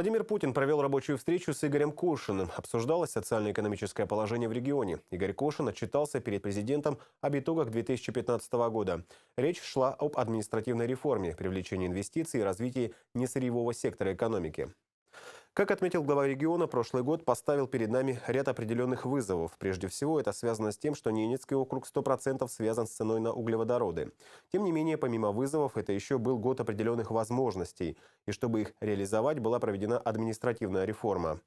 Владимир Путин провел рабочую встречу с Игорем Кошиным. Обсуждалось социально-экономическое положение в регионе. Игорь Кошин отчитался перед президентом об итогах 2015 года. Речь шла об административной реформе, привлечении инвестиций и развитии несырьевого сектора экономики. Как отметил глава региона, прошлый год поставил перед нами ряд определенных вызовов. Прежде всего, это связано с тем, что Ненецкий округ 100% связан с ценой на углеводороды. Тем не менее, помимо вызовов, это еще был год определенных возможностей. И чтобы их реализовать, была проведена административная реформа.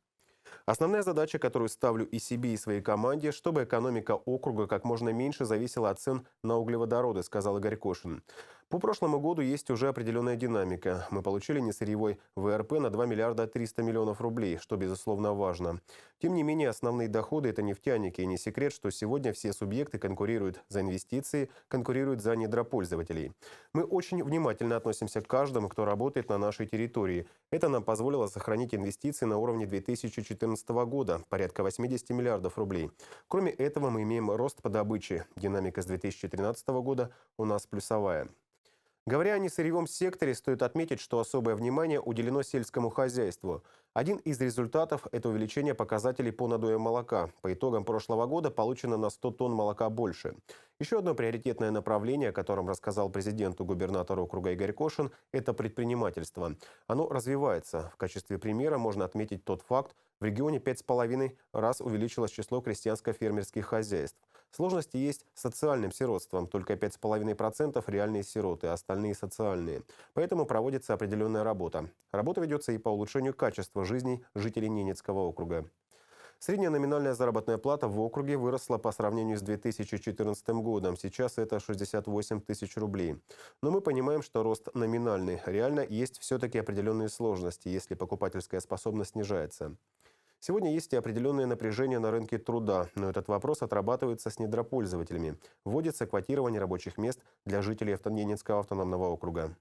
Основная задача, которую ставлю и себе, и своей команде, чтобы экономика округа как можно меньше зависела от цен на углеводороды, сказал Игорь Кошин. По прошлому году есть уже определенная динамика. Мы получили несырьевой ВРП на 2 миллиарда 300 миллионов рублей, что, безусловно, важно. Тем не менее, основные доходы – это нефтяники. И не секрет, что сегодня все субъекты конкурируют за инвестиции, конкурируют за недропользователей. Мы очень внимательно относимся к каждому, кто работает на нашей территории. Это нам позволило сохранить инвестиции на уровне 2014 года – порядка 80 миллиардов рублей. Кроме этого, мы имеем рост по добыче. Динамика с 2013 года у нас плюсовая. Говоря о несырьевом секторе, стоит отметить, что особое внимание уделено сельскому хозяйству. Один из результатов – это увеличение показателей по надою молока. По итогам прошлого года получено на 100 тонн молока больше. Еще одно приоритетное направление, о котором рассказал президенту губернатору округа Игорь Кошин – это предпринимательство. Оно развивается. В качестве примера можно отметить тот факт, в регионе 5,5 раз увеличилось число крестьянско-фермерских хозяйств. Сложности есть с социальным сиротством. Только 5,5% реальные сироты, а остальные социальные. Поэтому проводится определенная работа. Работа ведется и по улучшению качества жизни жителей Ненецкого округа. Средняя номинальная заработная плата в округе выросла по сравнению с 2014 годом. Сейчас это 68 тысяч рублей. Но мы понимаем, что рост номинальный. Реально есть все-таки определенные сложности, если покупательская способность снижается. Сегодня есть и определенное напряжение на рынке труда, но этот вопрос отрабатывается с недропользователями. Вводится квотирование рабочих мест для жителей Автоненецкого автономного округа.